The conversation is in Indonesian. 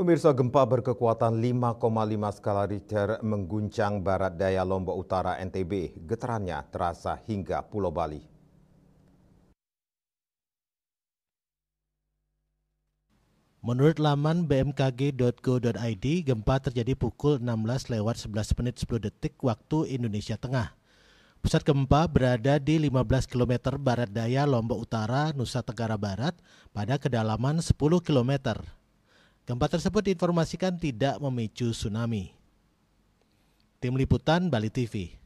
Pemirsa gempa berkekuatan 5,5 skala Richter mengguncang barat daya Lombok Utara NTB. Getarannya terasa hingga Pulau Bali. Menurut laman bmkg.go.id, gempa terjadi pukul 16 lewat 11 menit 10 detik waktu Indonesia Tengah. Pusat gempa berada di 15 km barat daya Lombok Utara, Nusa Tenggara Barat pada kedalaman 10 km. Gempa tersebut diinformasikan tidak memicu tsunami. Tim Liputan Bali TV